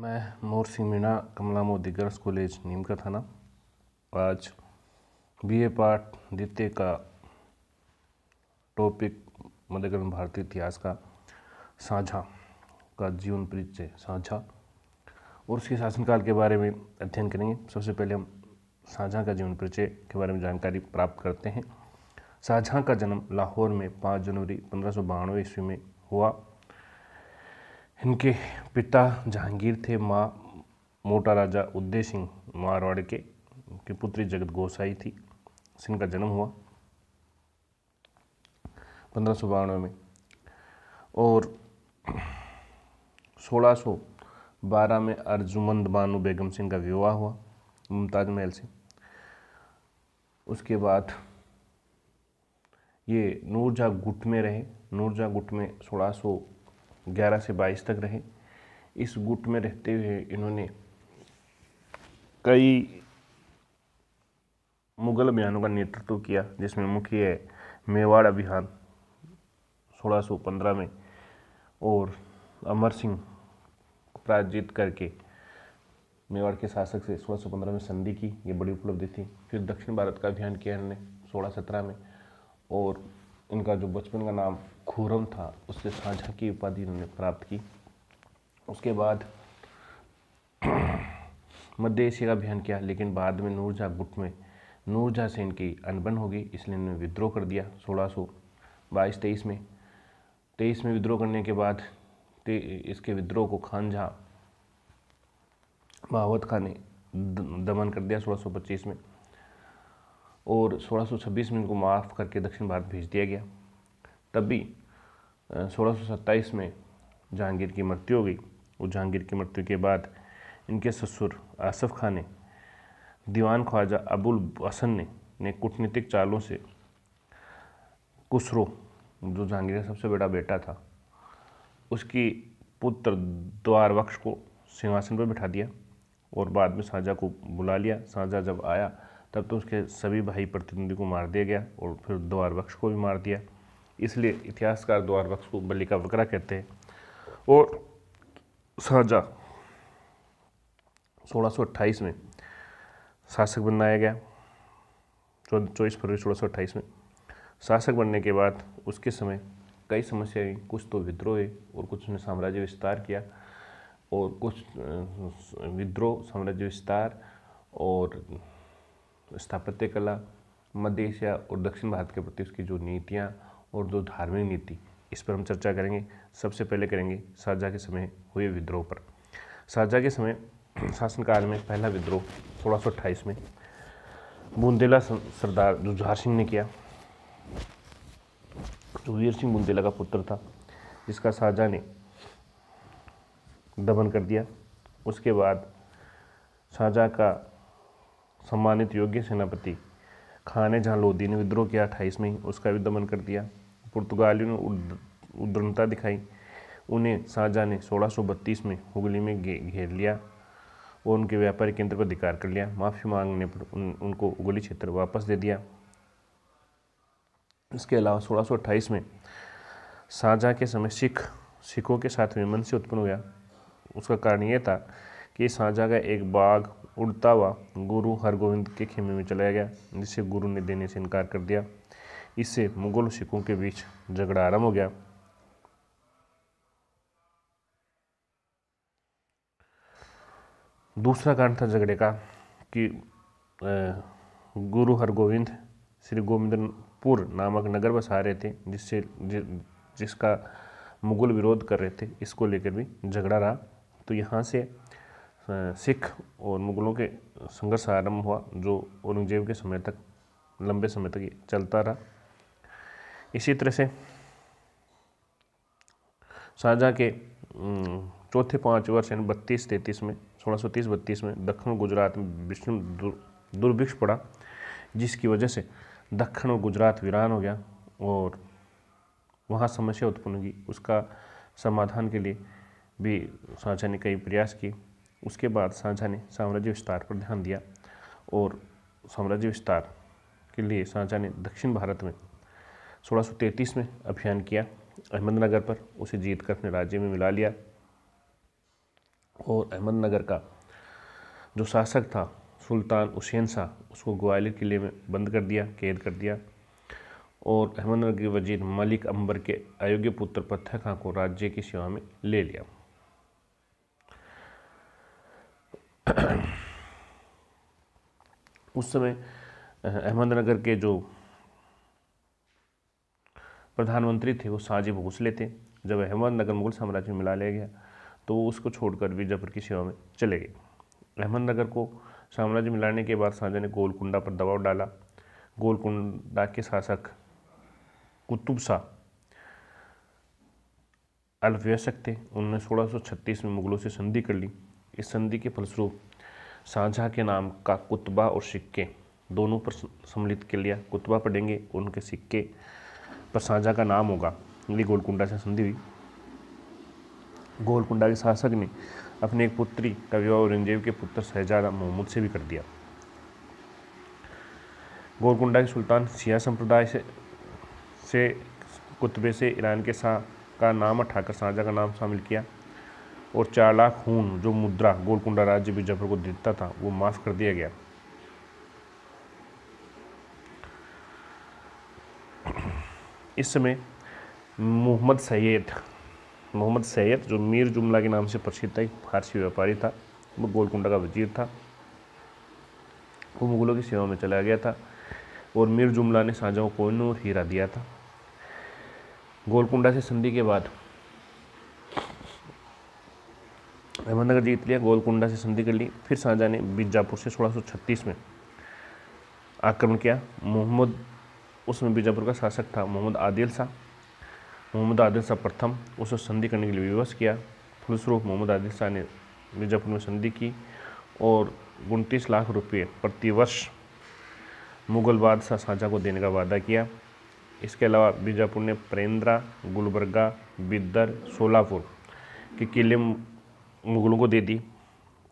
मैं Mor Singh Meena Kamla Modi girls college Neem Ka Thana आज BA part द्वितीय का टॉपिक मध्यग्रंथ भारतीय इतिहास का साझा का जीवन परिचय साझा और उसके शासनकाल के बारे में अध्ययन करेंगे सबसे पहले हम साझा का जीवन परिचय के बारे में जानकारी प्राप्त करते हैं साझा का जन्म लाहौर में 5 जनवरी पंद्रह ईस्वी में हुआ इनके पिता जहांगीर थे माँ मोटा राजा उदय सिंह मारवाड़ के उनकी पुत्री जगत गोसाई थी जिनका जन्म हुआ पंद्रह सौ बानवे में और सोलह सौ बारह में अर्जुमंद बानु बेगम सिंह का विवाह हुआ मुमताज महल से उसके बाद ये नूरजा गुट में रहे नूरजा गुट में सोलह सौ 11 से 22 तक रहे इस गुट में रहते हुए इन्होंने कई मुगल अभियानों का नेतृत्व किया जिसमें मुख्य है मेवाड़ अभियान 1615 में और अमर सिंह पराजित करके मेवाड़ के शासक से 1615 में संधि की ये बड़ी उपलब्धि थी फिर दक्षिण भारत का अभियान किया इन्होंने सोलह सत्रह में और इनका जो बचपन का नाम खुरम था उससे साझा की उपाधि इन्होंने प्राप्त की उसके बाद मध्य एशिया अभियान किया लेकिन बाद में नूरजहाँ गुट में नूरजहाँ से इनकी अनबन हो गई इसलिए इन्होंने विद्रोह कर दिया सोलह सौ बाईस तेईस में तेईस में विद्रोह करने के बाद इसके विद्रोह को खान झा बहावत खान ने दमन कर दिया सोलह सौ पच्चीस में और 1626 में इनको माफ़ करके दक्षिण भारत भेज दिया गया तब भी सोलह में जहांगीर की मृत्यु हो गई और जहांगीर की मृत्यु के बाद इनके ससुर आसफ़ खान ने दीवान ख्वाजा अबुल हसन ने, ने कूटनीतिक चालों से कुसरो जो जहांगीर का सबसे बड़ा बेटा था उसकी पुत्र द्वारवक्ष को सिंहासन पर बिठा दिया और बाद में साझा को बुला लिया साझा जब आया तब तो उसके सभी भाई प्रतिनिधि को मार दिया गया और फिर द्वार बख्श को भी मार दिया इसलिए इतिहासकार द्वार बख्श को बलि का वक्रा कहते हैं और साझा 1628 में शासक बनाया गया चौबीस फरवरी सोलह में शासक बनने के बाद उसके समय कई समस्याएं कुछ तो विद्रोह और कुछ ने साम्राज्य विस्तार किया और कुछ विद्रोह साम्राज्य विस्तार और स्थापत्य कला मध्य एशिया और दक्षिण भारत के प्रति उसकी जो नीतियाँ और जो धार्मिक नीति इस पर हम चर्चा करेंगे सबसे पहले करेंगे शाहजहाँ के समय हुए विद्रोह पर शाहजहाँ के समय शासनकाल में पहला विद्रोह सोलह में बुंदेला सरदार जो सिंह ने किया जो वीर सिंह बुंदेला का पुत्र था जिसका शाहजहाँ ने दमन कर दिया उसके बाद शाहजहा का सम्मानित योग्य सेनापति खान ने जहाँ लोधी ने विद्रोह किया अट्ठाईस में ही उसका भी दमन कर दिया पुर्तगालियों ने उद्रणता दिखाई उन्हें शाहजहाँ ने सोलह में हुगली में घेर लिया और उनके व्यापारिक केंद्र पर अधिकार कर लिया माफ़ी मांगने पर उन, उनको हुगली क्षेत्र वापस दे दिया इसके अलावा सोलह में शाहजहाँ के समय सिख सिखों के साथ विमन से उत्पन्न हुआ उसका कारण यह था कि शाहजहाँ का एक बाघ उड़ता हुआ गुरु हरगोविंद के खेमे में चलाया गया जिसे गुरु ने देने से इनकार कर दिया इससे मुगल सिखों के बीच झगड़ा आरम्भ हो गया दूसरा कारण था झगड़े का कि गुरु हरगोविंद श्री गोविंदपुर नामक नगर बसा रहे थे जिससे जि, जिसका मुगल विरोध कर रहे थे इसको लेकर भी झगड़ा रहा तो यहाँ से सिख और मुग़लों के संघर्ष आरंभ हुआ जो औरंगजेब के समय तक लंबे समय तक चलता रहा इसी तरह से शाहजहाँ के चौथे पाँच वर्ष यानी बत्तीस तैंतीस में सोलह सौ तीस बत्तीस में दक्षिण गुजरात में विष्णु दुर्भिक्ष पड़ा जिसकी वजह से दक्षिण और गुजरात वीरान हो गया और वहाँ समस्या उत्पन्न हुई उसका समाधान के लिए भी शाहजहाँ ने कई प्रयास किए उसके बाद शाहजहाँ ने साम्राज्य विस्तार पर ध्यान दिया और साम्राज्य विस्तार के लिए शाहजहाँ ने दक्षिण भारत में 1633 में अभियान किया अहमदनगर पर उसे जीत कर अपने राज्य में मिला लिया और अहमदनगर का जो शासक था सुल्तान हुसैन शाह उसको ग्वालियर किले में बंद कर दिया कैद कर दिया और अहमदनगर के वजीर मलिक अंबर के अयोग्य पुत्र पत्थर खां को राज्य की सेवा में ले लिया उस समय अहमदनगर के जो प्रधानमंत्री थे वो साजिब भोसले थे जब अहमदनगर मुगल साम्राज्य में मिला लिया गया तो वो उसको छोड़कर बीजापुर की सेवा में चले गए अहमदनगर को साम्राज्य मिलाने के बाद साझा ने गोलकुंडा पर दबाव डाला गोलकुंडा के शासक कुतुब शाह अल्पवयस्क थे उन्होंने छत्तीस में मुगलों से संधि कर ली इस संधि के फलस्वरूप साझा के नाम का कुतबा और सिक्के दोनों पर सम्मिलित के लिया कुतबा पढ़ेंगे उनके सिक्के पर साझा का नाम होगा ये गोलकुंडा से संधि हुई गोलकुंडा के शासक ने अपने एक पुत्री का विवाह औरंगजेब के पुत्र शहजादा मोहम्मद से भी कर दिया गोलकुंडा के सुल्तान शिया संप्रदाय से से कुतबे से ईरान के शाह का नाम उठाकर साझा का नाम शामिल किया और चार लाख खून जो मुद्रा गोलकुंडा राज्य बीजापुर को देता था वो माफ कर दिया गया इस समय मोहम्मद सैयद मोहम्मद सैयद जो मीर जुमला के नाम से प्रसिद्ध था एक फारसी व्यापारी था वो गोलकुंडा का वजीर था वो मुगलों की सेवा में चला गया था और मीर जुमला ने शाहजहाँ को हीरा दिया था गोलकुंडा से संधि के बाद अहमदनगर जीत लिया गोलकुंडा से संधि कर ली फिर शाहजहाँ ने बीजापुर से 1636 में आक्रमण किया मोहम्मद उसमें बीजापुर का शासक था मोहम्मद आदिल शाह मोहम्मद आदिल शाह प्रथम उसे संधि करने के लिए विवश किया फलस्वरूप मोहम्मद आदिल शाह ने बीजापुर में संधि की और उनतीस लाख रुपये प्रतिवर्ष मुगल बादशाह साझा को देने का वादा किया इसके अलावा बीजापुर ने प्रेंद्रा गुलबर्गा बिदर सोलापुर के किले मुगलों को दे दी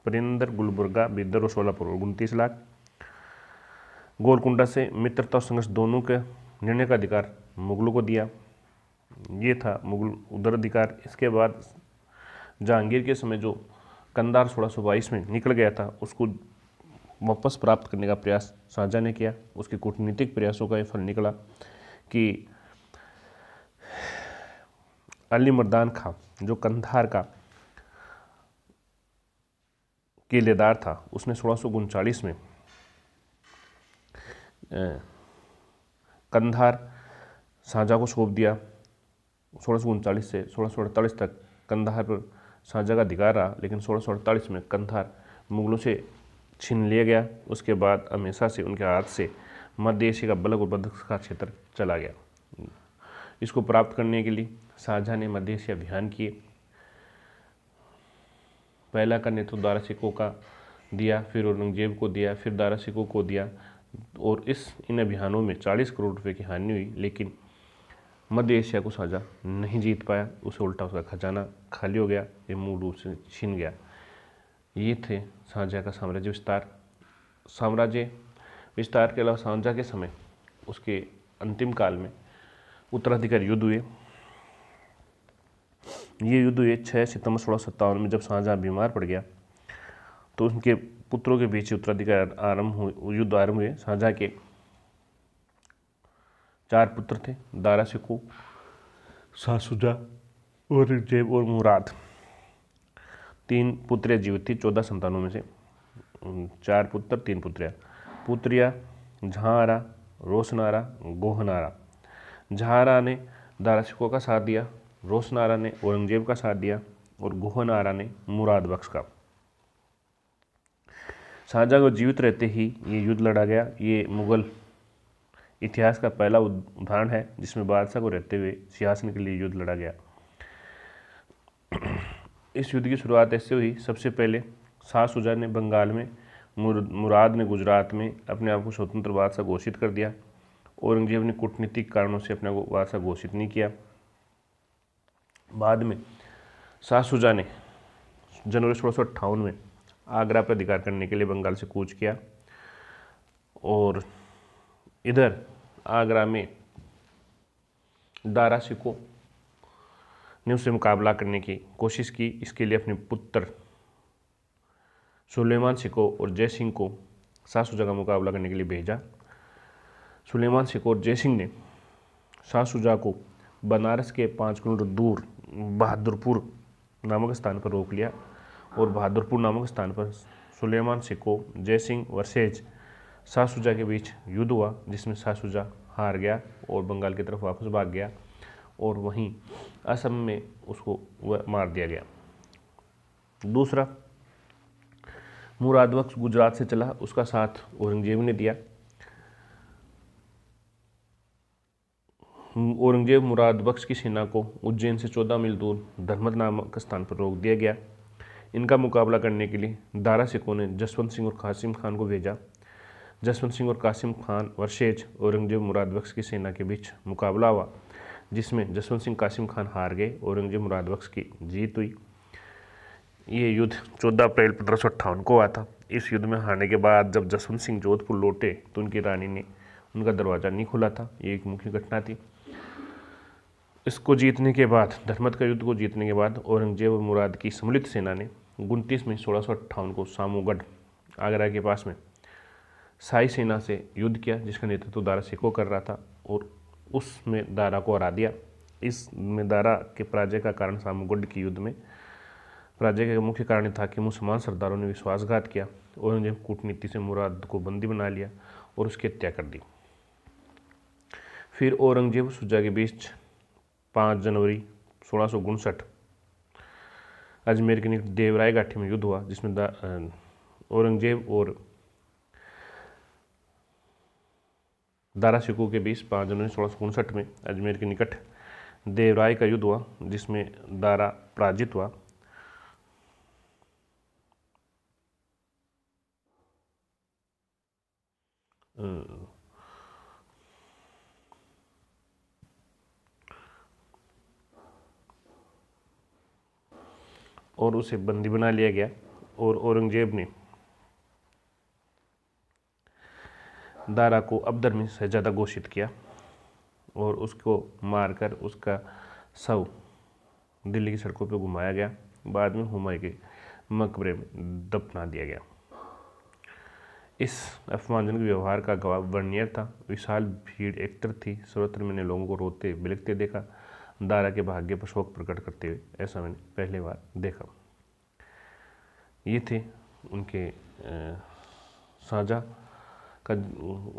परिंदर गुलबर्गा बिदर और सोलापुर उनतीस लाख गोलकुंडा से मित्रता और संघर्ष दोनों के निर्णय का अधिकार मुगलों को दिया ये था मुगल उदराधिकार इसके बाद जहांगीर के समय जो कंदार सोलह सौ बाईस में निकल गया था उसको वापस प्राप्त करने का प्रयास शाहजहाँ ने किया उसके कूटनीतिक प्रयासों का ये फल निकला कि अली मर्दान खां जो कंधार का केलेदार था उसने सोलह में कंधार साझा को सौंप दिया सोलह से सोलह तक कंधार पर साझा का अधिकार रहा लेकिन सोलह में कंधार मुगलों से छीन लिया गया उसके बाद हमेशा से उनके हाथ से मध्य एशिया का बलक और बदक्ष का क्षेत्र चला गया इसको प्राप्त करने के लिए शाहजहाँ ने मध्य एशिया अभियान किए पहला का नेतृत्व तो दारा शिकोह का दिया फिर औरंगजेब को दिया फिर दारा शिकोह को दिया और इस इन अभियानों में 40 करोड़ रुपए की हानि हुई लेकिन मध्य एशिया को साझा नहीं जीत पाया उसे उल्टा उसका खजाना खाली हो गया ये मूल रूप से छीन गया ये थे साझा का साम्राज्य विस्तार साम्राज्य विस्तार के अलावा साझा के समय उसके अंतिम काल में उत्तराधिकार युद्ध हुए ये युद्ध हुए छः सितंबर सोलह सत्तावन में जब शाहजहाँ बीमार पड़ गया तो उनके पुत्रों के बीच उत्तराधिकार आरंभ हुए युद्ध आरंभ हुए शाहजहाँ के चार पुत्र थे दारा सिकू और जेब और मुराद तीन पुत्रियाँ जीवित थी चौदह संतानों में से चार पुत्र तीन पुत्रियाँ पुत्रिया झारा रोशनारा गोहनारा झारा ने दारा दाराशिको का साथ दिया रोशन आरा ने औरंगजेब का साथ दिया और गोहन आरा ने मुराद बख्श का शाहजहाँ को जीवित रहते ही ये युद्ध लड़ा गया ये मुग़ल इतिहास का पहला उदाहरण है जिसमें बादशाह को रहते हुए सिंहासन के लिए युद्ध लड़ा गया इस युद्ध की शुरुआत ऐसे हुई सबसे पहले शाह सुजा ने बंगाल में मुराद ने गुजरात में अपने आप को स्वतंत्र बादशाह घोषित कर दिया औरंगजेब ने कूटनीतिक कारणों से अपने को बादशाह घोषित नहीं किया बाद में सुजा ने जनवरी सोलह सौ में आगरा पर अधिकार करने के लिए बंगाल से कूच किया और इधर आगरा में दारा सिको ने उससे मुकाबला करने की कोशिश की इसके लिए अपने पुत्र सुलेमान सिको और जय सिंह को शाहशुजा का मुकाबला करने के लिए भेजा सुलेमान सिको और जय सिंह ने शाहशुजा को बनारस के पाँच किलोमीटर दूर बहादुरपुर नामक स्थान पर रोक लिया और बहादुरपुर नामक स्थान पर सुलेमान सिको जय सिंह वर्सेज शाहसुजा के बीच युद्ध हुआ जिसमें शाहसुजा हार गया और बंगाल की तरफ वापस भाग गया और वहीं असम में उसको मार दिया गया दूसरा मुरादवक्स गुजरात से चला उसका साथ औरंगजेब ने दिया औरंगजेब मुराद बख्श की सेना को उज्जैन से चौदह मील दूर धर्मद नामक स्थान पर रोक दिया गया इनका मुकाबला करने के लिए दारा सिखों ने जसवंत सिंह और कासिम खान को भेजा जसवंत सिंह और कासिम खान और शेज औरंगजेब मुराद बख्श की सेना के बीच मुकाबला हुआ जिसमें जसवंत सिंह कासिम खान हार गए औरंगजेब मुराद बख्श की जीत हुई ये युद्ध 14 अप्रैल पंद्रह को हुआ था इस युद्ध में हारने के बाद जब जसवंत सिंह जोधपुर लौटे तो उनकी रानी ने उनका दरवाज़ा नहीं खुला था ये एक मुख्य घटना थी इसको जीतने के बाद धर्मत का युद्ध को जीतने के बाद औरंगजेब और मुराद की सम्मिलित सेना ने उनतीस मई सोलह को सामोगढ़ आगरा के पास में साई सेना से युद्ध किया जिसका नेतृत्व दारा सिखो कर रहा था और उसमें दारा को हरा दिया इस में दारा के पराजय का कारण सामोगढ़ के युद्ध में पराजय का मुख्य कारण था कि मुसलमान सरदारों ने विश्वासघात किया औरंगजेब कूटनीति से मुराद को बंदी बना लिया और उसकी हत्या कर दी फिर औरंगजेब सुजा के बीच पाँच जनवरी सोलह अजमेर के निकट देवराय घाटी में युद्ध हुआ जिसमें औरंगजेब और दारा शिकू के बीच पाँच जनवरी सोलह में अजमेर के निकट देवराय का युद्ध हुआ जिसमें दारा पराजित हुआ Uh... और उसे बंदी बना लिया गया और औरंगजेब ने दारा को अबदर में ज्यादा घोषित किया और उसको मारकर उसका शव दिल्ली की सड़कों पर घुमाया गया बाद में हुमायूं के मकबरे में दफना दिया गया इस अपमानजनक व्यवहार का गवाह वर्नियर था विशाल भीड़ एकत्र थी सर्वत्र मैंने लोगों को रोते बिलखते देखा दारा के भाग्य पर शोक प्रकट करते हुए ऐसा मैंने पहली बार देखा ये थे उनके साझा का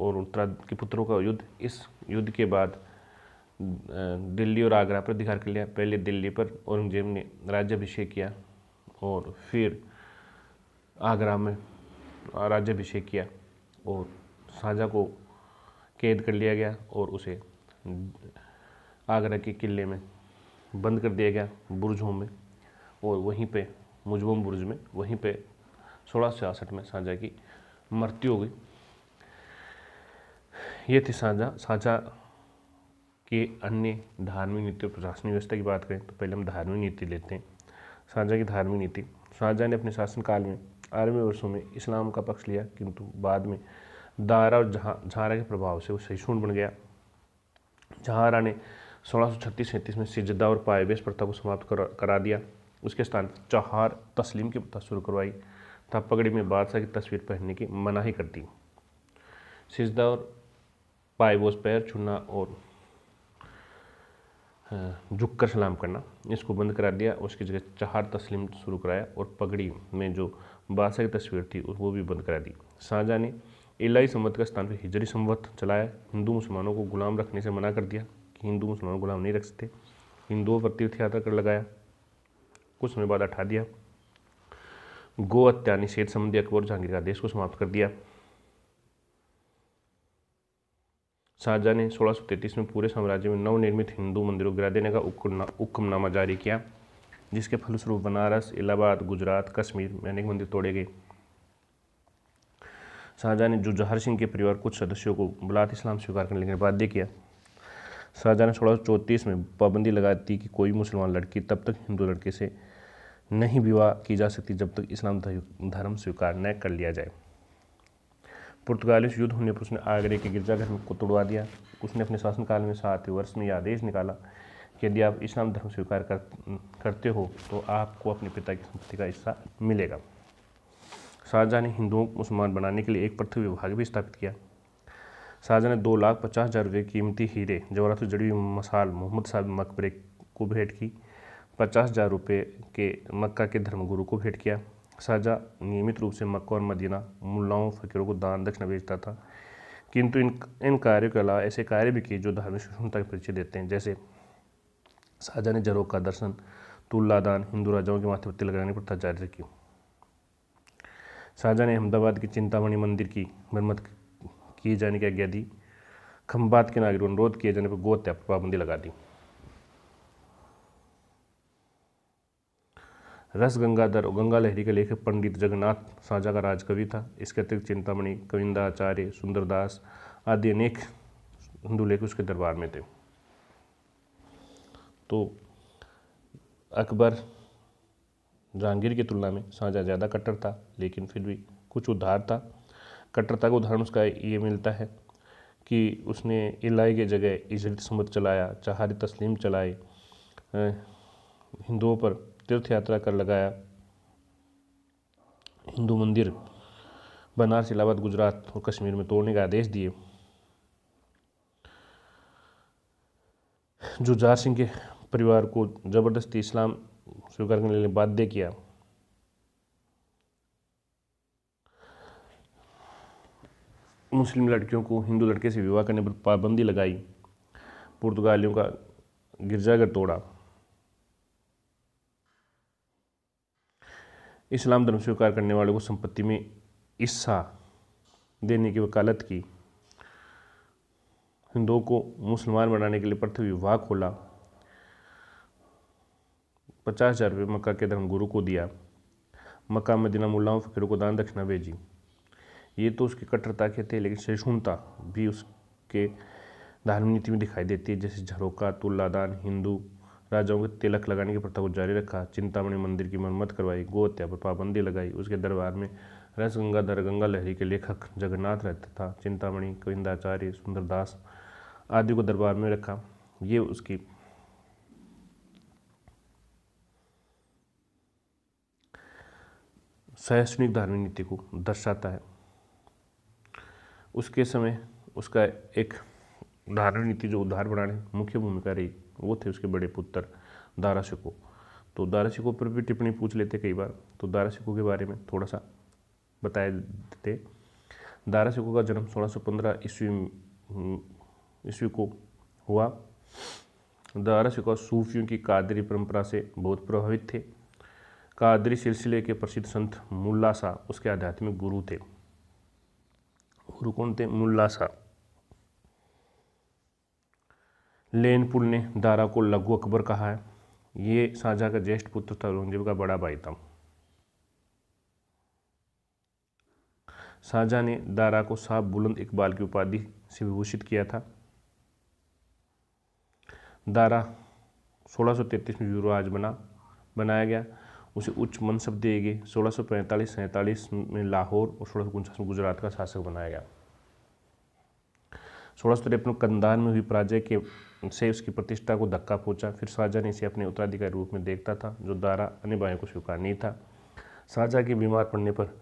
और उत्तराद के पुत्रों का युद्ध इस युद्ध के बाद दिल्ली और आगरा पर अधिकार कर लिया पहले दिल्ली पर औरंगजेब ने राज्याभिषेक किया और फिर आगरा में राज्याभिषेक किया और साझा को कैद कर लिया गया और उसे आगरा के किले में बंद कर दिया गया बुर्जों में और वहीं पे मुजबम बुर्ज में वहीं पे सोलह छियासठ में साझा की मृत्यु हो गई ये थी साझा साझा के अन्य धार्मिक नीति और प्रशासनिक व्यवस्था की बात करें तो पहले हम धार्मिक नीति लेते हैं साझा की धार्मिक नीति शाहजहाँ ने अपने शासनकाल में आरहवें वर्षों में इस्लाम का पक्ष लिया किंतु बाद में दारा और जहाँ झारा के प्रभाव से वो सहिष्णु बन गया झारा ने सोलह सौ छत्तीस में सिजदा और पायबेस प्रथा को समाप्त करा दिया उसके स्थान पर चहार तस्लीम की प्रथा शुरू करवाई तथा पगड़ी में बादशाह की तस्वीर पहनने की मनाही कर दी सिजदा और पायबोस पैर छूना और झुक कर सलाम करना इसको बंद करा दिया उसकी जगह चहार तस्लीम शुरू कराया और पगड़ी में जो बादशाह की तस्वीर थी वो भी बंद करा दी शाहजहाँ ने इलाई संवत का स्थान पर हिजरी संवत चलाया हिंदू मुसलमानों को गुलाम रखने से मना कर दिया हिंदू मुसलमान गुलाम नहीं रख सकते हिंदुओं पर तीर्थ यात्रा कर लगाया कुछ समय बाद हटा दिया गो हत्या निषेध संबंधी अकबर जहांगीर का देश को समाप्त कर दिया शाहजहाँ ने सोलह में पूरे साम्राज्य में नवनिर्मित हिंदू मंदिरों गिरा देने का हुक्मनामा जारी किया जिसके फलस्वरूप बनारस इलाहाबाद गुजरात कश्मीर में अनेक मंदिर तोड़े गए शाहजहाँ ने जुजहर सिंह के परिवार कुछ सदस्यों को बुलात इस्लाम स्वीकार करने के बाद दे किया शाहजहाँ सोलह चौंतीस में पाबंदी लगा दी कि कोई मुसलमान लड़की तब तक हिंदू लड़के से नहीं विवाह की जा सकती जब तक इस्लाम धर्म स्वीकार न कर लिया जाए पुर्तगालिश युद्ध होने पर उसने आगरे के गिरजाघर को तोड़वा दिया उसने अपने शासनकाल में सात वर्ष में यह आदेश निकाला कि यदि आप इस्लाम धर्म स्वीकार कर, करते हो तो आपको अपने पिता की संपत्ति का हिस्सा मिलेगा शाहजहाँ ने हिंदुओं को मुसलमान बनाने के लिए एक पृथ्वी विभाग भी स्थापित किया शाहजहाँ ने दो लाख पचास हज़ार रुपये कीमती हीरे जवाहरात जड़ी मसाल मोहम्मद साहब मकबरे को भेंट की पचास हज़ार रुपये के मक्का के धर्मगुरु को भेंट किया शाहजहाँ नियमित रूप से मक्का और मदीना मुल्लाओं फकीरों को दान दक्षिणा भेजता था किंतु इन इन कार्यों के अलावा ऐसे कार्य भी किए जो धार्मिक सुषमता के परिचय देते हैं जैसे शाहजहाँ ने जरोग का दर्शन तुल्ला दान हिंदू राजाओं के माथे पत्ते लगाने पर प्रथा जारी रखी शाहजहाँ ने अहमदाबाद के चिंतामणि मंदिर की मरम्मत किए जाने की आज्ञा दी खम्बात के नागरिक अनुरोध किए जाने पर गोत्या पर पाबंदी लगा दी रस गंगाधर और गंगा लहरी के लेखक पंडित जगन्नाथ साझा का राजकवि था इसके अतिरिक्त चिंतामणि कविंदा आचार्य सुंदरदास आदि अनेक हिंदू लेखक उसके दरबार में थे तो अकबर जहांगीर की तुलना में साझा ज़्यादा कट्टर था लेकिन फिर भी कुछ उद्धार था कट्टरता का उदाहरण उसका ये मिलता है कि उसने इलाई के जगह इजरत समत चलाया चहार तस्लीम चलाए हिंदुओं पर तीर्थ यात्रा कर लगाया हिंदू मंदिर बनारस इलाहाबाद गुजरात और कश्मीर में तोड़ने का आदेश दिए जुजार सिंह के परिवार को ज़बरदस्ती इस्लाम स्वीकार करने के लिए बाध्य किया मुस्लिम लड़कियों को हिंदू लड़के से विवाह करने पर पाबंदी लगाई पुर्तगालियों का गिरजाघर तोड़ा इस्लाम धर्म स्वीकार करने वालों को संपत्ति में हिस्सा देने की वकालत की हिंदुओं को मुसलमान बनाने के लिए पृथ्वी विवाह खोला पचास हज़ार रुपये मक्का के धर्मगुरु को दिया मक्का मदीना मुलाओं फ़कीरों को दान दक्षिणा भेजी ये तो उसकी कट्टरता के थे लेकिन सहिष्णुता भी उसके धार्मिक नीति में दिखाई देती है जैसे झरोका तुल्लादान हिंदू राजाओं के तिलक लगाने की प्रथा को जारी रखा चिंतामणि मंदिर की मरम्मत करवाई गो हत्या पर पाबंदी लगाई उसके दरबार में रस गंगाधर गंगा लहरी के लेखक जगन्नाथ रहता था चिंतामणि गोविंदाचार्य सुंदरदास आदि को दरबार में रखा ये उसकी सहिष्णुक धार्मिक नीति को दर्शाता है उसके समय उसका एक उदाहरण नीति जो उद्धार बनाने मुख्य भूमिका रही वो थे उसके बड़े पुत्र दारा शिको तो दारा शिको पर भी टिप्पणी पूछ लेते कई बार तो दारा शिको के बारे में थोड़ा सा बताए देते दारा शिको का जन्म 1615 ईस्वी हम्म, ईस्वी को हुआ दारा शिको सूफियों की कादरी परंपरा से बहुत प्रभावित थे कादरी सिलसिले के प्रसिद्ध संत मुल्ला शाह उसके आध्यात्मिक गुरु थे गुरु मुल्ला सा लेन पुल ने दारा को लघु अकबर कहा है ये साझा का ज्येष्ठ पुत्र था औरंगजेब का बड़ा भाई था साझा ने दारा को साहब बुलंद इकबाल की उपाधि से विभूषित किया था दारा 1633 में यूरोज बना बनाया गया उसे उच्च मनसब दिए गए सोलह सौ पैंतालीस में लाहौर और सोलह सौ उनचास में गुजरात का शासक बनाया गया सोलह सौ तिरपन कंदान में हुई पराजय के से उसकी प्रतिष्ठा को धक्का पहुंचा फिर शाहजहाँ ने इसे अपने उत्तराधिकारी रूप में देखता था जो दारा अन्य अनिबाइयों को स्वीकार नहीं था शाहजहाँ के बीमार पड़ने पर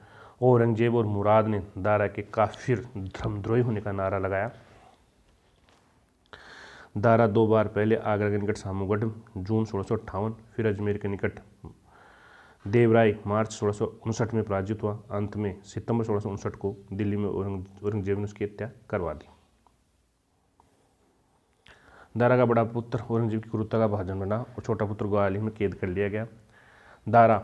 औरंगजेब और मुराद ने दारा के काफिर धर्मद्रोही होने का नारा लगाया दारा दो बार पहले आगरा के निकट सामूगढ़ जून सोलह फिर अजमेर के निकट देवराय मार्च सोलह में पराजित हुआ अंत में सितंबर सोलह को दिल्ली में औरंगजेब ने उसकी हत्या करवा दी दारा का बड़ा पुत्र औरंगजेब की क्रूरता का भाजन बना और छोटा पुत्र ग्वाली में कैद कर लिया गया दारा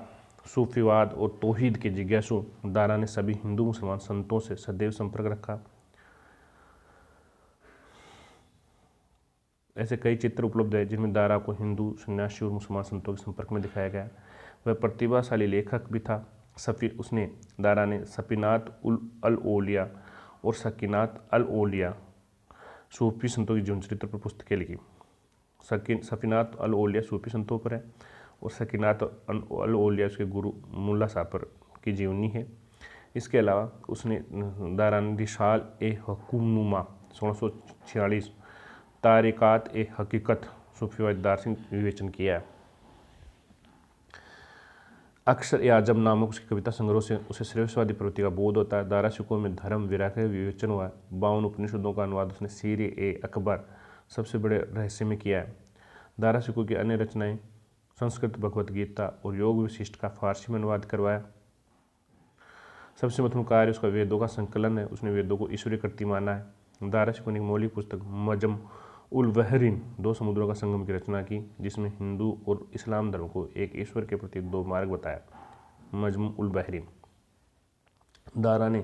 सूफीवाद और तोहिद के जिज्ञासु दारा ने सभी हिंदू मुसलमान संतों से सदैव संपर्क रखा ऐसे कई चित्र उपलब्ध है जिनमें दारा को हिंदू सन्यासी और मुसलमान संतों के संपर्क में दिखाया गया वह प्रतिभाशाली लेखक भी था सफ़ी उसने दारा ने सफीनाथ उल अल ओलिया और सकीनात अल ओलिया सूफी संतों की जीवन चरित्र पर पुस्तकें लिखी सकीन सफीनाथ अल ओलिया सूफी संतों पर है और सकीनाथ अल ओलिया उसके गुरु मुल्ला सापर की जीवनी है इसके अलावा उसने दारान दिशाल ए हकूमनुमा सोलह सौ छियालीस तारिकात ए हकीकत सूफीवाद सिंह विवेचन किया है अक्षर या अजब नामक उसकी कविता संग्रह से उसे श्रेष्ठवादी प्रवृत्ति का बोध होता है दारा शिकों में धर्म विराग विवेचन हुआ बावन उपनिषदों का अनुवाद उसने सीरे ए अकबर सबसे बड़े रहस्य में किया है दारा शिकों की अन्य रचनाएं संस्कृत भगवत गीता और योग विशिष्ट का फारसी में अनुवाद करवाया सबसे महत्वपूर्ण कार्य उसका वेदों का संकलन है उसने वेदों को ईश्वरीय कृति माना है दारा शिकों ने मौलिक पुस्तक मजम उल बहरीन दो समुद्रों का संगम की रचना की जिसमें हिंदू और इस्लाम धर्म को एक ईश्वर के प्रति दो मार्ग बताया मजमू उल बहरीन दारा ने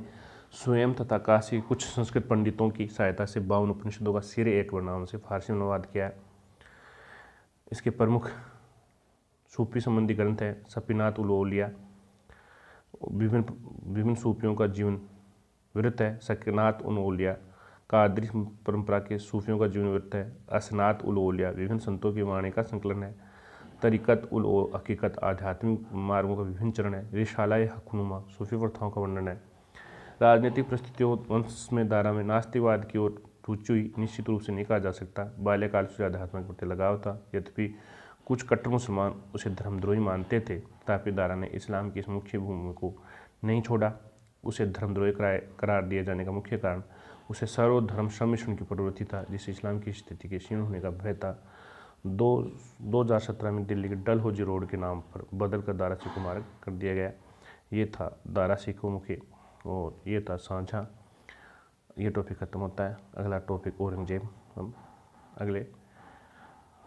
स्वयं तथा काशी कुछ संस्कृत पंडितों की सहायता से बावन उपनिषदों का सिरे एक वर्णाम से फारसी अनुवाद किया है इसके प्रमुख सूफी संबंधी ग्रंथ है सपीनाथ उलोलिया विभिन्न विभिन्न सूफियों का जीवन वृत्त है सकनाथ उनोलिया कादरी परंपरा के सूफियों का जीवन वृत्त है असनात उल ओलिया विभिन्न संतों की वाणी का संकलन है तरीक़त उल ओ हकीकत आध्यात्मिक मार्गों का विभिन्न चरण है रिशाला हकनुमा सूफी प्रथाओं का वर्णन है राजनीतिक परिस्थितियों वंश में दारा में नास्तिकवाद की ओर रुचि हुई निश्चित रूप से नहीं कहा जा सकता बाल्यकाल से आध्यात्मिक प्रति लगाव था यद्यपि कुछ कट्टर मुसलमान उसे धर्मद्रोही मानते थे तथापि दारा ने इस्लाम की इस मुख्य भूमि को नहीं छोड़ा उसे धर्मद्रोही करार दिए जाने का मुख्य कारण उसे सर्वधर्म सम्मिश्रण की प्रवृत्ति था जिससे इस्लाम की स्थिति के क्षीण होने का भय था दो दो हज़ार सत्रह में दिल्ली के होजी रोड के नाम पर बदल कर दारा सिखो मार्ग कर दिया गया ये था दारा सिखो मुखे और ये था साझा ये टॉपिक ख़त्म होता है अगला टॉपिक औरंगजेब हम अगले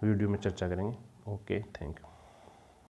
वीडियो में चर्चा करेंगे ओके थैंक यू